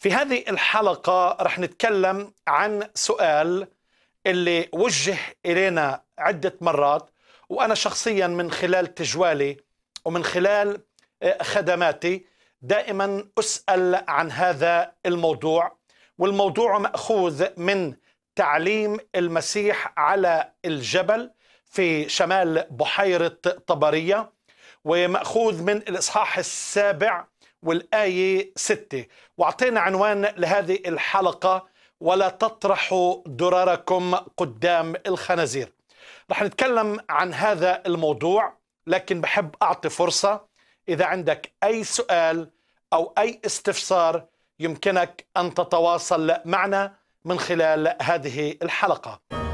في هذه الحلقة رح نتكلم عن سؤال اللي وجه إلينا عدة مرات وأنا شخصيا من خلال تجوالي ومن خلال آه، خدماتي دائما أسأل عن هذا الموضوع والموضوع مأخوذ من تعليم المسيح على الجبل في شمال بحيرة طبرية ومأخوذ من الإصحاح السابع والآية 6 واعطينا عنوان لهذه الحلقة ولا تطرحوا درركم قدام الخنازير رح نتكلم عن هذا الموضوع لكن بحب أعطي فرصة إذا عندك أي سؤال أو أي استفسار يمكنك أن تتواصل معنا من خلال هذه الحلقة